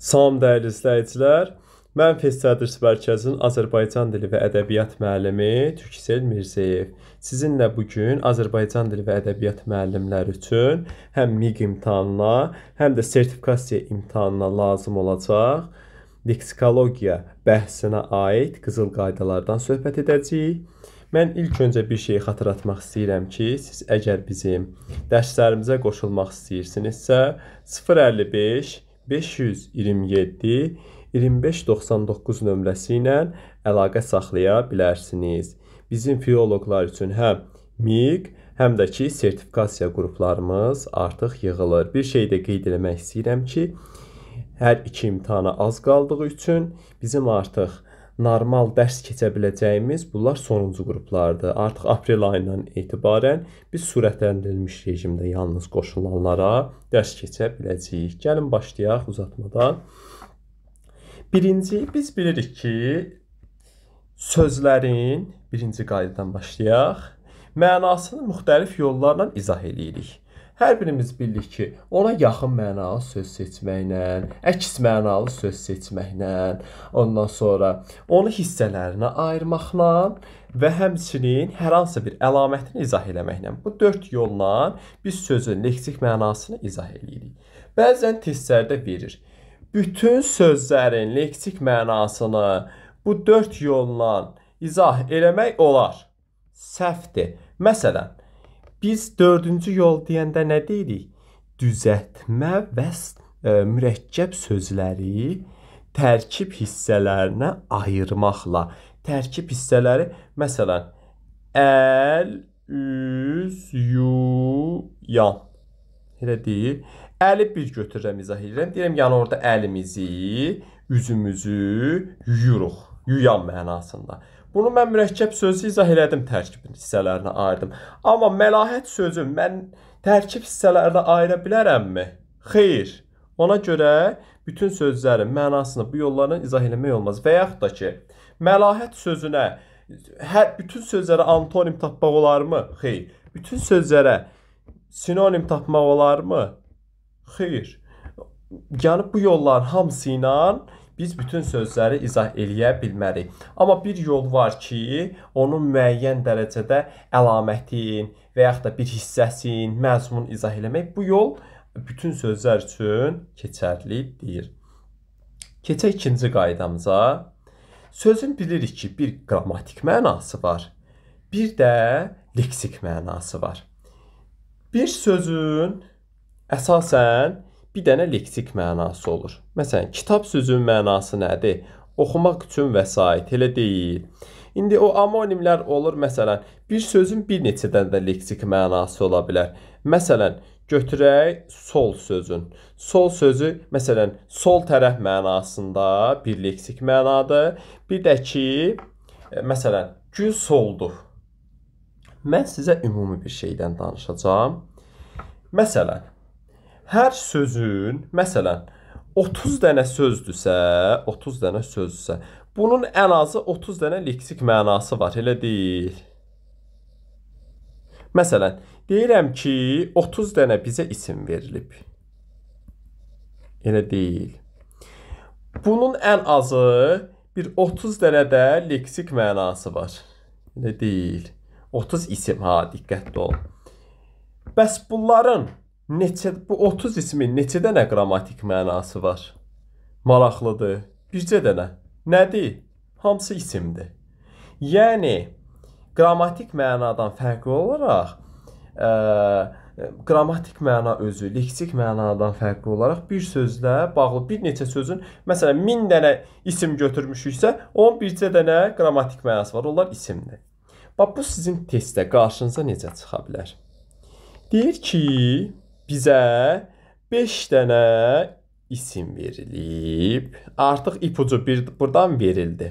Salam dəyərli izləyicilər. Mən Festiadr Mərkəzinin Azərbaycan dili və ədəbiyyat müəllimi Türksel Mirzəyev. Sizinlə bu gün Azərbaycan dili və ədəbiyyat müəllimləri üçün həm MİQ imtahanına, həm də sertifikasiya imtahanına lazım olacaq leksikologiya bəhsinə aid qızıl qaydalardan söhbət edəcəyik. Mən ilk öncə bir şeyi xatırlatmaq istəyirəm ki, siz əgər bizim dərslərimizə qoşulmaq istəyirsinizsə, 055 527 2599 nömrəsi ilə əlaqə saxlaya bilərsiniz. Bizim filoloqlar üçün həm MİQ, həm də ki, sertifikasiya qruplarımız artıq yığılır. Bir şey də qeyd eləmək istəyirəm ki, hər iki imtahana az qaldığı üçün bizim artıq normal dərs keçə biləcəyimiz bunlar sonuncu qruplardır. Artıq aprel ayından etibarən biz sürətləndirilmiş rejimdə yalnız qoşulanlara dərs keçə biləcəyik. Gəlin başlayaq uzatmadan. Birinci biz bilirik ki, sözlərin birinci qaydadan başlayaq. Mənasını müxtəlif yollarla izah eləyirik. Hər birimiz bildik ki, ona yaxın mənalı söz seçməklə, əks mənalı söz seçməklə, ondan sonra onu hissələrinə ayırmaqla və həmçinin hər hansı bir əlamətini izah eləməklə. Bu 4 yolla biz sözün leksik mənasını izah eləyirik. Bəzən testlərdə verir. Bütün sözlərin leksik mənasını bu 4 yolla izah eləmək olar. Səhvdir. Məsələn, Biz dördüncü yol deyəndə nə deyirik? Düzəltmə və ə, e, mürəkkəb sözləri tərkib hissələrinə ayırmaqla. Tərkib hissələri məsələn əl, üz, yu, yan. Elə deyil. Əli bir götürürəm, izah edirəm. Deyirəm, yəni orada əlimizi, üzümüzü yuyuruq. Yuyan mənasında. Bunu mən mürəkkəb sözü izah elədim tərkibin hissələrinə ayırdım. Amma məlahət sözü mən tərkib hissələrinə ayıra bilərəmmi? Xeyr. Ona görə bütün sözlərin mənasını bu yollarla izah eləmək olmaz. Və yaxud da ki, məlahət sözünə hər bütün sözlərə antonim tapmaq olarmı? Xeyr. Bütün sözlərə sinonim tapmaq olarmı? Xeyr. Yəni bu yolların hamısı ilə biz bütün sözləri izah eləyə bilmərik. Amma bir yol var ki, onun müəyyən dərəcədə əlamətin və yaxud da bir hissəsin məzmun izah eləmək bu yol bütün sözlər üçün keçərlidir. Keçək ikinci qaydamıza. Sözün bilirik ki, bir qrammatik mənası var. Bir də leksik mənası var. Bir sözün əsasən bir dənə leksik mənası olur. Məsələn, kitab sözünün mənası nədir? Oxumaq üçün vəsait, elə deyil. İndi o amonimlər olur, məsələn, bir sözün bir neçə dənə də leksik mənası ola bilər. Məsələn, götürək sol sözün. Sol sözü, məsələn, sol tərəf mənasında bir leksik mənadır. Bir də ki, e, məsələn, gül soldur. Mən sizə ümumi bir şeydən danışacağam. Məsələn, hər sözün, məsələn, 30 dənə sözdürsə, 30 dənə sözdürsə, bunun ən azı 30 dənə leksik mənası var, elə deyil. Məsələn, deyirəm ki, 30 dənə bizə isim verilib. Elə deyil. Bunun ən azı bir 30 dənə də leksik mənası var. Elə deyil. 30 isim, ha, diqqətli ol. Bəs bunların neçə bu 30 ismin neçə dənə qrammatik mənası var? Maraqlıdır. Bircə dənə. Nədir? Hamısı isimdir. Yəni qrammatik mənadan fərqli olaraq ə, e, qrammatik məna özü leksik mənadan fərqli olaraq bir sözlə bağlı bir neçə sözün məsələn 1000 dənə isim götürmüşüksə, onun bircə dənə qrammatik mənası var. Onlar isimdir. Bax bu sizin testdə qarşınıza necə çıxa bilər? Deyir ki, bizə 5 dənə isim verilib. Artıq ipucu bir burdan verildi.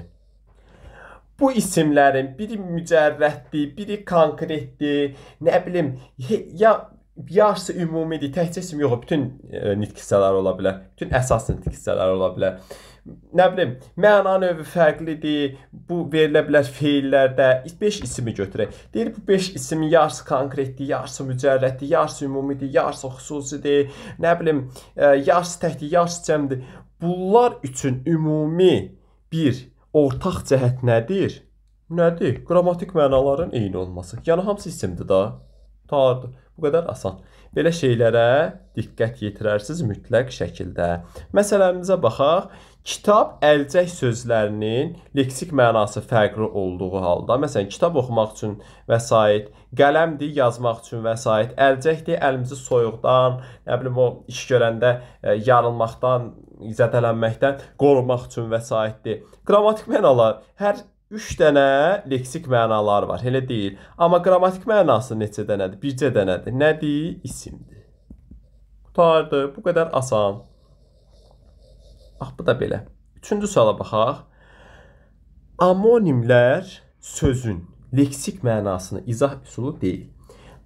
Bu isimlərin biri mücərrətdir, biri konkretdir. Nə bilim, ya yarısı ümumidir. Təkcə sim yox, bütün e, nitq hissələri ola bilər. Bütün əsas nitq hissələri ola bilər. Nə bilim, məna növü fərqlidir. Bu verilə bilər feillərdə 5 ismi götürək. Deyir bu 5 ismin yarısı konkretdir, yarısı mücərrəddir, yarısı ümumidir, yarısı xüsusidir. Nə bilim, e, yarısı təkdir, yarısı cəmdir. Bunlar üçün ümumi bir ortaq cəhət nədir? Nədir? Qrammatik mənaların eyni olması. Yəni hamısı isimdir da. Tadır. Bu qədər asan. Belə şeylərə diqqət yetirərsiniz mütləq şəkildə. Məsələmizə baxaq. Kitab əlcək sözlərinin leksik mənası fərqli olduğu halda, məsələn, kitab oxumaq üçün vəsait, qələmdir yazmaq üçün vəsait, əlcəkdir əlimizi soyuqdan, nə bilim o iş görəndə ə, e, yarılmaqdan, zədələnməkdən qorumaq üçün vəsaitdir. Qrammatik mənalar hər 3 dənə leksik mənaları var, elə deyil. Amma qrammatik mənası neçə dənədir? Bircə dənədir. Nədir? İsimdir. Qutardı. Bu qədər asan. Bax, bu da belə. Üçüncü suala baxaq. Amonimlər sözün leksik mənasını izah üsulu deyil.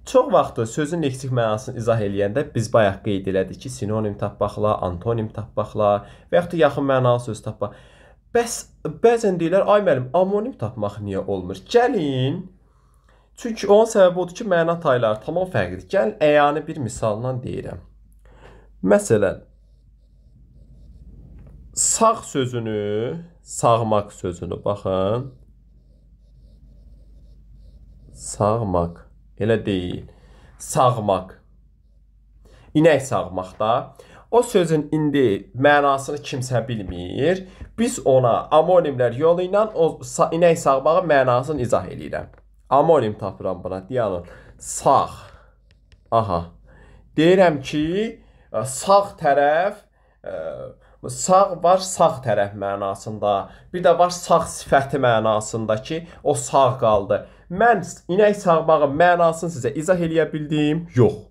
Çox vaxtı sözün leksik mənasını izah eləyəndə biz bayaq qeyd elədik ki, sinonim tapmaqla, antonim tapmaqla və yaxud da yaxın mənalı söz tapmaqla Bəs bəzən deyirlər, ay müəllim, amonim tapmaq niyə olmur? Gəlin. Çünki onun səbəbi odur ki, məna tayları tamam fərqlidir. Gəl əyanı bir misalla deyirəm. Məsələn, sağ sözünü, sağmaq sözünü baxın. Sağmaq elə deyil. Sağmaq. İnək sağmaq da O sözün indi mənasını kimsə bilmir. Biz ona amonimlər yolu ilə o inək sağmağın mənasını izah eləyirəm. Amonim tapıram buna. Deyəlim sağ. Aha. Deyirəm ki, e, sağ tərəf ə, e, sağ var sağ tərəf mənasında, bir də var sağ sifəti mənasında ki, o sağ qaldı. Mən inək sağmağın mənasını sizə izah eləyə bildim? Yox.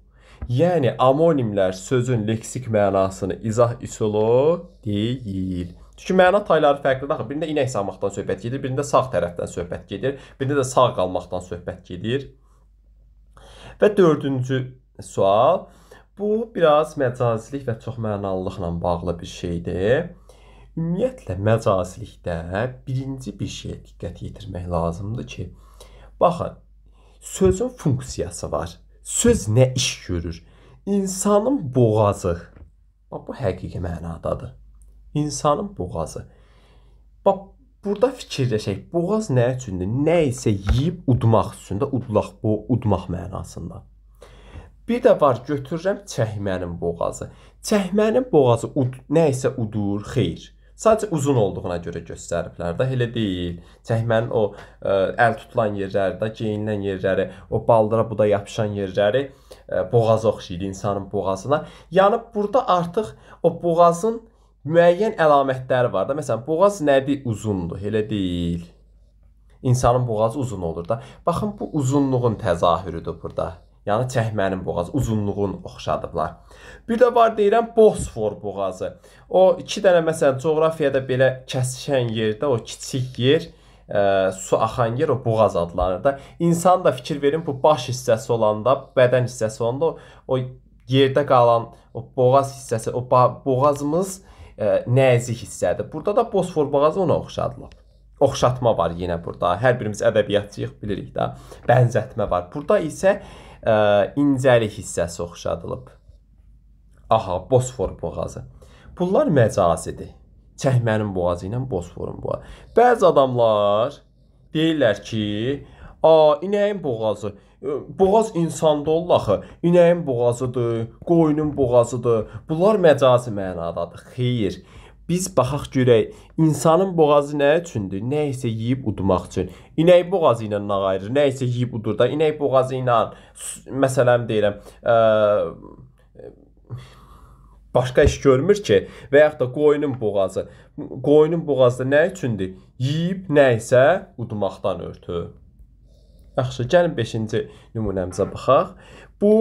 Yəni amonimlər sözün leksik mənasını izah üsulu deyil. Çünki məna tayları fərqlidir axı. Birində inək salmaqdan söhbət gedir, birində sağ tərəfdən söhbət gedir, birində də sağ qalmaqdan söhbət gedir. Və dördüncü sual. Bu biraz məcazilik və çoxmənalıqla bağlı bir şeydir. Ümumiyyətlə məcazilikdə birinci bir şeyə diqqət yetirmək lazımdır ki, baxın, sözün funksiyası var söz nə iş görür? İnsanın boğazı. Bax bu həqiqi mənadadır. İnsanın boğazı. Bax burada fikirləşək. Boğaz nə üçündür? Nə isə yeyib udmaq üçün də udlaq bu udmaq mənasında. Bir də var götürürəm çəkmənin boğazı. Çəkmənin boğazı ud, nə isə udur, xeyr. Sadəcə uzun olduğuna görə göstəriblər də, elə deyil. Çəkmənin o ə, e, əl tutulan yerləri, də geyinilən yerləri, o baldıra buda yapışan yerləri ə, e, boğaz oxşayır insanın boğazına. Yəni burada artıq o boğazın müəyyən əlamətləri var da. Məsələn, boğaz nədir? Uzundur, elə deyil. İnsanın boğazı uzun olur da. Baxın bu uzunluğun təzahürüdür burada. Yəni çəkmənin boğazı uzunluğunu oxşadıblar. Bir də var deyirəm Bosfor boğazı. O iki dənə məsələn coğrafiyada belə kəsişən yerdə o kiçik yer ə, e, su axan yer o boğaz adlanır da. İnsan da fikir verin bu baş hissəsi olanda, bədən hissəsi olanda o, o yerdə qalan o boğaz hissəsi, o boğazımız ə, e, nəzik hissədir. Burada da Bosfor boğazı ona oxşadılıb oxşatma var yenə burada. Hər birimiz ədəbiyyatçıyıq bilirik də. Bənzətmə var. Burada isə ə, incəlik hissəsi oxşadılıb. Aha, Bosfor boğazı. Bunlar məcazidir. Çəkmənin boğazı ilə Bosforun boğazı. Bəzi adamlar deyirlər ki, A, inəyin boğazı. E, boğaz insanda ollaxı. İnəyin boğazıdır, qoyunun boğazıdır. Bunlar məcazi mənadadır. Xeyr. Biz baxaq görək, insanın boğazı nə üçündür? Nə isə yeyib udmaq üçün. İnək boğazı ilə nə ayırır? Nə isə yeyib udur da. İnək boğazı ilə məsələn deyirəm, ə, başqa iş görmür ki, və yaxud da qoyunun boğazı. Qoyunun boğazı nə üçündür? Yeyib nə isə udmaqdan ötürü. Yaxşı, gəlin 5-ci nümunəmizə baxaq. Bu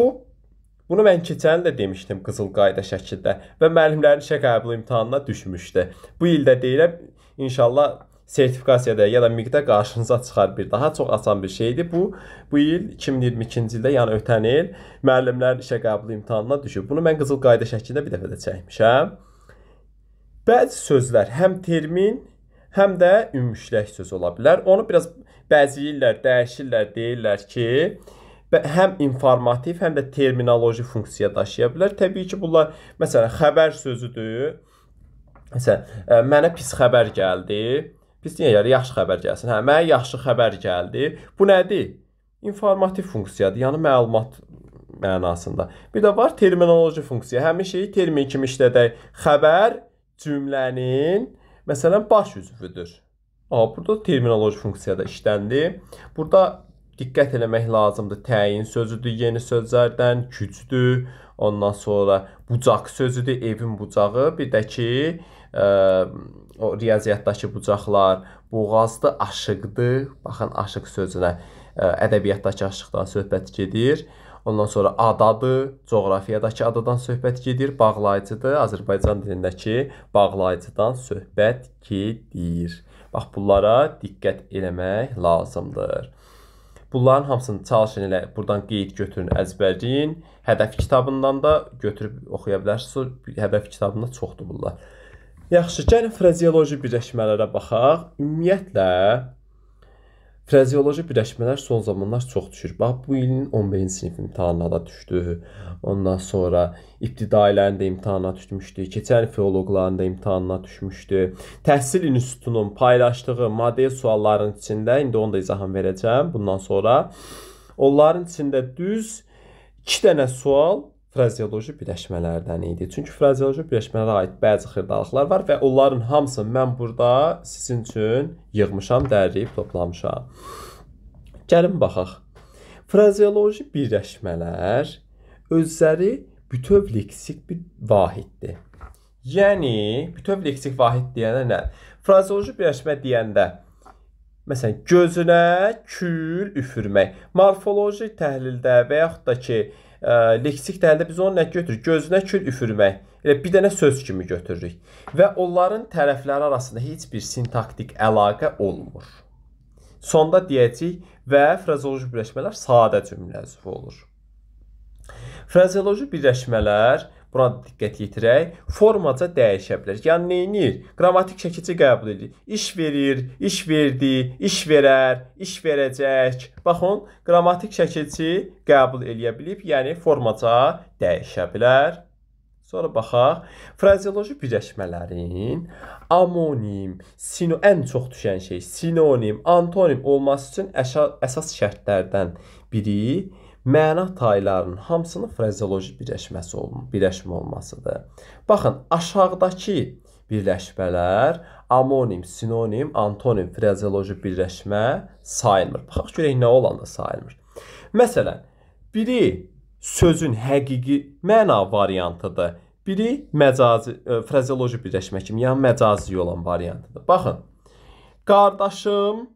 Bunu mən keçən də demişdim qızıl qayda şəkildə və müəllimlərin işə qəbul imtahanına düşmüşdü. Bu ildə deyiləm inşallah sertifikasiyada ya da miqdə qarşınıza çıxar bir daha çox asan bir şeydir. Bu bu il 2022-ci ildə, yəni ötən il müəllimlər işə qəbul imtahanına düşüb. Bunu mən qızıl qayda şəklində bir dəfə də çəkmişəm. Bəzi sözlər həm termin, həm də ümmüşləş söz ola bilər. Onu biraz bəzi illər dəyişirlər, deyirlər ki, həm informativ, həm də terminoloji funksiya daşıya bilər. Təbii ki, bunlar məsələn xəbər sözüdür. Məsələn, e, mənə pis xəbər gəldi. Pis niyə yəni yaxşı xəbər gəlsin? Hə, mənə yaxşı xəbər gəldi. Bu nədir? İnformativ funksiyadır. Yəni məlumat mənasında. Bir də var terminoloji funksiya. Həmin şeyi termin kimi işlədək. Xəbər cümlənin məsələn baş üzvüdür. A, burada terminoloji funksiyada işləndi. Burada diqqət eləmək lazımdır. Təyin sözüdür, yeni sözlərdən, gücdür. Ondan sonra bucaq sözüdür, evin bucağı, bir də ki, ə, e, o riyaziyyatdakı bucaqlar, boğazdır, aşıqdır. Baxın aşıq sözünə ə, e, ədəbiyyatdakı aşıqdan söhbət gedir. Ondan sonra adadır, coğrafiyadakı adadan söhbət gedir, bağlayıcıdır, Azərbaycan dilindəki bağlayıcıdan söhbət gedir. Bax bunlara diqqət eləmək lazımdır. Bunların hamısını çalışın elə buradan qeyd götürün, əzbərləyin. Hədəf kitabından da götürüb oxuya bilərsiniz. Hədəf kitabında çoxdur bunlar. Yaxşı, gəlin frazeoloji birləşmələrə baxaq. Ümumiyyətlə Frazeoloji birləşmələr son zamanlar çox düşür. Bax bu ilin 11-ci sinif imtahanına da düşdü. Ondan sonra ibtidailərin də imtahanına düşmüşdü. Keçən il filoloqların da imtahanına düşmüşdü. Təhsil institutunun paylaşdığı model sualların içində indi onu da izahım verəcəm bundan sonra. Onların içində düz 2 dənə sual frazeoloji birləşmələrdən idi. Çünki frazeoloji birləşmələrə aid bəzi xırdalıqlar var və onların hamısını mən burada sizin üçün yığmışam, dərləyib toplamışam. Gəlin baxaq. Frazeoloji birləşmələr özləri bütöv leksik bir vahiddir. Yəni bütöv leksik vahid deyəndə nə? Frazeoloji birləşmə deyəndə Məsələn, gözünə kül üfürmək. Morfoloji təhlildə və yaxud da ki, leksik dəlildə biz onu nə götürürük? Gözünə kül üfürmək. Elə bir dənə söz kimi götürürük. Və onların tərəfləri arasında heç bir sintaktik əlaqə olmur. Sonda deyəcəyik və frazeoloji birləşmələr sadə cümlə əzv olur. Frazeoloji birləşmələr Buna diqqət yetirək, formaca dəyişə bilər. Yəni neynir? Qrammatik şəkilcə qəbul edir. İş verir, iş verdi, iş verər, iş verəcək. Baxın, qrammatik şəkilçi qəbul eləyə bilib, yəni formaca dəyişə bilər. Sonra baxaq. Frazeoloji birləşmələrin amonim, sino ən çox düşən şey sinonim, antonim olması üçün əsas şərtlərdən biri məna taylarının hamısının frazeoloji birləşməsi olun, birləşmə olmasıdır. Baxın, aşağıdakı birləşmələr amonim, sinonim, antonim, frazeoloji birləşmə sayılmır. Baxaq görək nə olanda sayılmır. Məsələn, biri sözün həqiqi məna variantıdır. Biri məcazi ə, e, frazeoloji birləşmə kimi, yəni məcazi olan variantıdır. Baxın. Qardaşım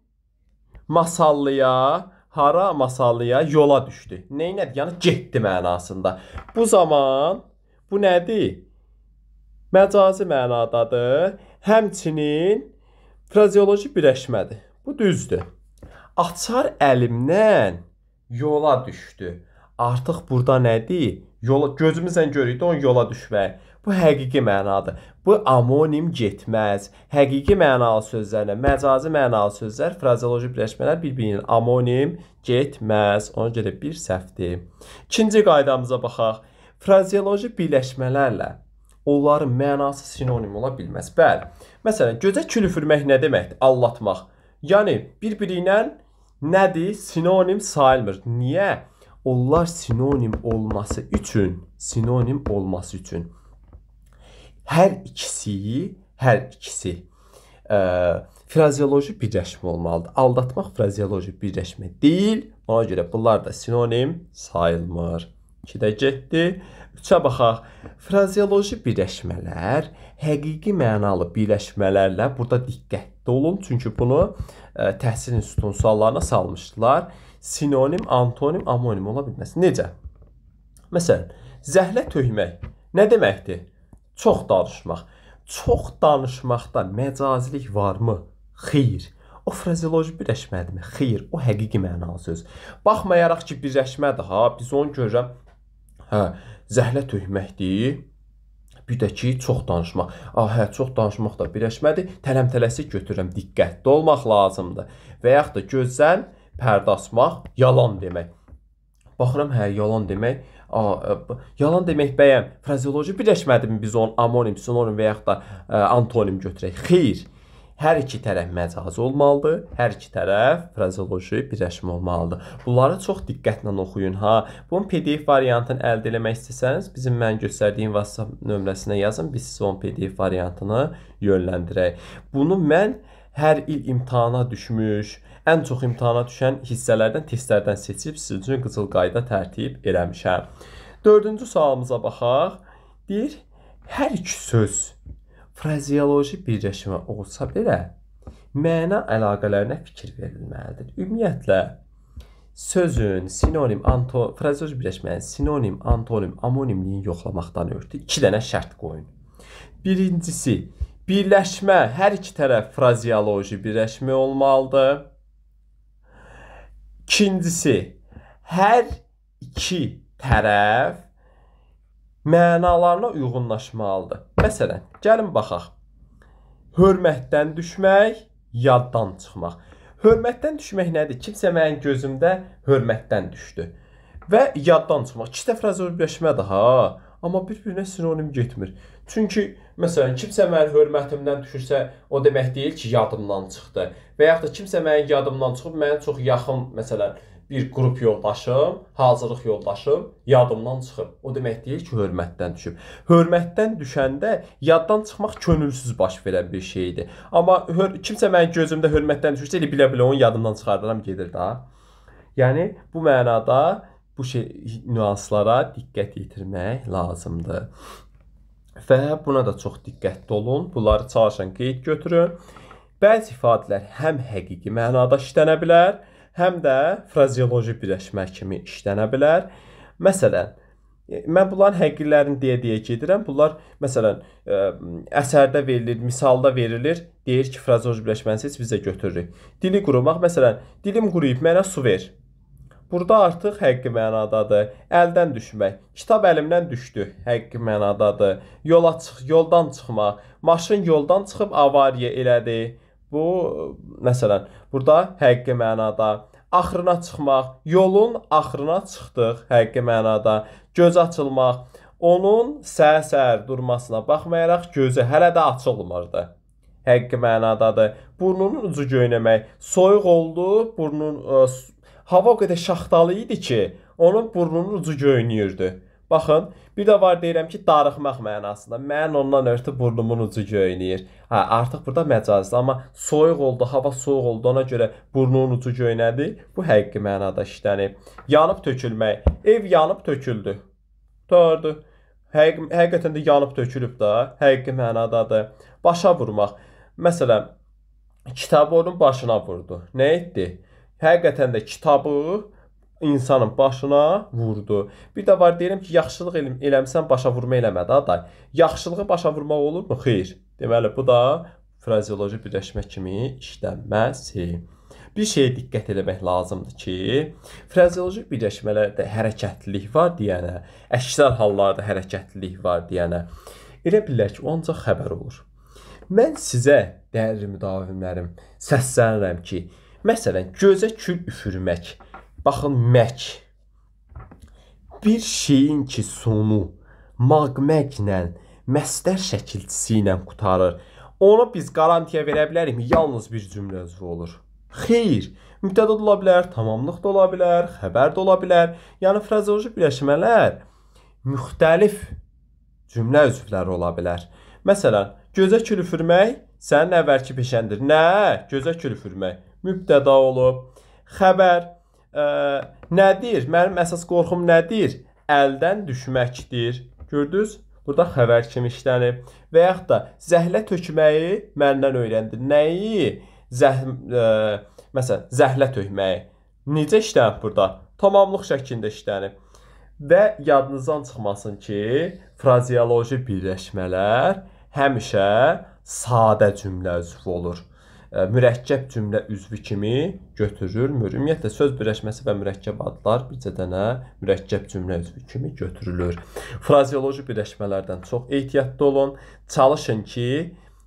masallıya hara masallıya yola düşdü. Neynədi? Yəni getdi mənasında. Bu zaman bu nədir? Məcazi mənadadır. Həmçinin frazeoloji birləşmədir. Bu düzdür. Açar əlimdən yola düşdü. Artıq burada nədir? Yola gözümüzlə görürük də onun yola düşməyi. Bu həqiqi mənadır. Bu amonim getməz. Həqiqi mənalı sözlərlə məcazi mənalı sözlər, frazeoloji birləşmələr bir-birinin amonim getməz. Ona görə bir səhvdir. İkinci qaydamıza baxaq. Frazeoloji birləşmələrlə onların mənası sinonim ola bilməz. Bəli. Məsələn, gözə kül üfürmək nə deməkdir? Allatmaq. Yəni bir-biri ilə nədir? Sinonim sayılmır. Niyə? Onlar sinonim olması üçün, sinonim olması üçün hər ikisi, hər e, ikisi ə, frazeoloji birləşmə olmalıdır. Aldatmaq frazeoloji birləşmə deyil. Ona görə bunlar da sinonim sayılmır. 2-də getdi. 3-ə baxaq. Frazeoloji birləşmələr həqiqi mənalı birləşmələrlə burada diqqətli olun, çünki bunu ə, e, təhsil institutunun suallarına salmışdılar. Sinonim, antonim, amonim ola bilməz. Necə? Məsələn, zəhlə tökmək nə deməkdir? Çox danışmaq. Çox danışmaqda məcazilik varmı? Xeyr. O frazeoloji birləşmədirmi? Xeyr, o həqiqi mənalı söz. Baxmayaraq ki, birləşmədir ha, biz onu görürəm. Hə, zəhlə tökməkdir. Bir də ki, çox danışmaq. Ah, hə, çox danışmaq da birləşmədir. Tələm-tələsik götürürəm, diqqətli olmaq lazımdır. Və yaxud da gözdən pərdə asmaq, yalan demək. Baxıram, hə, yalan demək, a, ə, e, yalan demək bəyəm, frazeoloji birləşmədimi biz onun amonim, sinonim və yaxud da ə, e, antonim götürək? Xeyr. Hər iki tərəf məcazi olmalıdır, hər iki tərəf frazeoloji birləşmə olmalıdır. Bunları çox diqqətlə oxuyun ha. Bunun PDF variantını əldə etmək istəsəniz, bizim mən göstərdiyim WhatsApp nömrəsinə yazın, biz sizə onun PDF variantını yönləndirək. Bunu mən e, hər il imtahana düşmüş, ən çox imtahana düşən hissələrdən testlərdən seçib sizin üçün qızıl qayda tərtib eləmişəm. 4-cü sualımıza baxaq. Deyir, hər iki söz frazeoloji birləşmə olsa belə məna əlaqələrinə fikir verilməlidir. Ümumiyyətlə sözün sinonim, anto, frazeoloji birləşmənin sinonim, antonim, amonimliyini yoxlamaqdan ötürü 2 dənə şərt qoyun. Birincisi, Birləşmə, hər iki tərəf frazeoloji birləşmə olmalıdır. İkincisi, hər iki tərəf mənalarına uyğunlaşmalıdır. Məsələn, gəlin baxaq. Hörmətdən düşmək, yaddan çıxmaq. Hörmətdən düşmək nədir? Kimsə mənim gözümdə hörmətdən düşdü və yaddan çıxmaq. İki dəfə frazeoloji birləşmədir ha, amma bir-birinə sinonim getmir. Çünki məsələn kimsə mənim hörmətimdən düşürsə, o demək deyil ki, yadımdan çıxdı. Və yaxud da kimsə mənim yadımdan çıxıb, mənim çox yaxın məsələn bir qrup yoldaşım, hazırlıq yoldaşım yadımdan çıxıb. O demək deyil ki, hörmətdən düşüb. Hörmətdən düşəndə yaddan çıxmaq könülsüz baş verən bir şeydir. Amma kimsə mənim gözümdə hörmətdən düşürsə, elə bilə-bilə onu yadımdan çıxardıram gedir də. Yəni bu mənada bu şey nüanslara diqqət yetirmək lazımdır. Və buna da çox diqqətli olun. Bunları çalışan qeyd götürün. Bəzi ifadələr həm həqiqi mənada işlənə bilər, həm də frazeoloji birləşmə kimi işlənə bilər. Məsələn, e, Mən bunların həqiqilərini deyə-deyə gedirəm. Bunlar məsələn ə, e, əsərdə verilir, misalda verilir. Deyir ki, frazeoloji birləşməni seç, biz də götürürük. Dili qurumaq, məsələn, dilim quruyub, mənə su ver. Burada artıq həqiqi mənadadır. Əldən düşmək. Kitab əlimdən düşdü. Həqiqi mənadadır. Yola çıx, yoldan çıxmaq. Maşın yoldan çıxıb avariya elədi. Bu məsələn, burada həqiqi mənada axırına çıxmaq, yolun axırına çıxdıq həqiqi mənada. Göz açılmaq. Onun səhər-səhər durmasına baxmayaraq gözü hələ də açılmırdı həqiqi mənadadır. Burnunun ucu göynəmək, soyuq oldu, burnun ə, e, hava o qədər şaxtalı idi ki, onun burnunun ucu göynüyürdü. Baxın, bir də var deyirəm ki, darıxmaq mənasında. Mən ondan ötürü burnumun ucu göynəyir. Hə, artıq burada məcazdır, amma soyuq oldu, hava soyuq oldu, ona görə burnunun ucu göynədi. Bu həqiqi mənada işlənib. Yanıb tökülmək. Ev yanıb töküldü. Doğrudur. Həqiq həqiqətən də yanıb tökülüb də, həqiqi mənadadır. Başa vurmaq. Məsələn, kitabı onun başına vurdu. Nə etdi? həqiqətən də kitabı insanın başına vurdu. Bir də var deyirəm ki, yaxşılıq elm eləmsən başa vurma eləmə də day. Yaxşılığı başa vurmaq olurmu? Xeyr. Deməli bu da frazeoloji birləşmə kimi işlənməsi. Bir şeyə diqqət etmək lazımdır ki, frazeoloji birləşmələrdə hərəkətlilik var deyənə, əksər hallarda hərəkətlilik var deyənə elə bilər ki, o ancaq xəbər olur. Mən sizə dəyərli müdavimlərim səslənirəm ki, Məsələn, gözə kül üfürmək. Baxın, mək. Bir şeyin ki sonu maqməklə, məstər şəkilçisi ilə qutarır. Ona biz qarantiya verə bilərikmi? Yalnız bir cümlə özü olur. Xeyr. Mübtəda ola bilər, tamamlıq da ola bilər, xəbər də ola bilər. Yəni frazeoloji birləşmələr müxtəlif cümlə üzvləri ola bilər. Məsələn, gözə külüfürmək sənin əvvəlki peşəndir. Nə? Gözə külüfürmək mübtəda olub. Xəbər ə, e, nədir? Mənim əsas qorxum nədir? Əldən düşməkdir. Gördünüz? Burada xəbər kimi işlənib. Və yaxud da zəhlə tökməyi məndən öyrəndi. Nəyi? Zəh ə, e, məsələn, zəhlə tökməyi. Necə işlənib burada? Tamamlıq şəklində işlənib. Və yadınızdan çıxmasın ki, frazeoloji birləşmələr həmişə sadə cümlə üzvü olur mürəkkəb cümlə üzvü kimi götürür. Ümumiyyətlə söz birləşməsi və mürəkkəb adlar bircə dənə mürəkkəb cümlə üzvü kimi götürülür. Frazeoloji birləşmələrdən çox ehtiyatlı olun. Çalışın ki,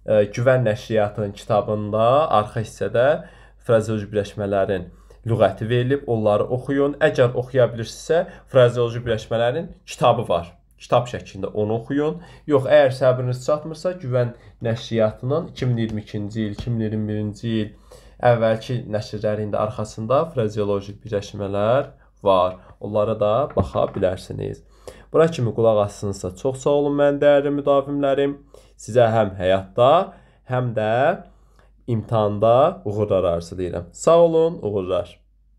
Güvən nəşriyyatının kitabında arxa hissədə frazeoloji birləşmələrin lüğəti verilib, onları oxuyun. Əgər oxuya bilirsinizsə, frazeoloji birləşmələrin kitabı var kitab şəklində onu oxuyun. Yox, əgər səbriniz çatmırsa, Güvən nəşriyyatının 2022-ci il, 2021-ci il əvvəlki nəşrlərində arxasında frazeoloji birləşmələr var. Onlara da baxa bilərsiniz. Bura kimi qulaq assınızsa çox sağ olun mən dəyərli müdavimlərim. Sizə həm həyatda, həm də imtahanda uğurlar arzulayıram. Sağ olun, uğurlar.